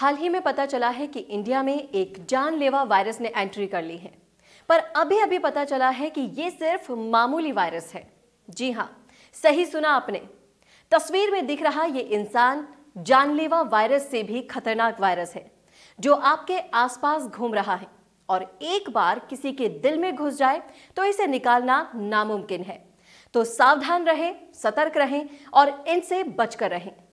हाल ही में पता चला है कि इंडिया में एक जानलेवा वायरस ने एंट्री कर ली है पर अभी अभी पता चला है कि ये सिर्फ मामूली वायरस है जी हाँ सही सुना आपने तस्वीर में दिख रहा ये इंसान जानलेवा वायरस से भी खतरनाक वायरस है जो आपके आसपास घूम रहा है और एक बार किसी के दिल में घुस जाए तो इसे निकालना नामुमकिन है तो सावधान रहें सतर्क रहें और इनसे बचकर रहें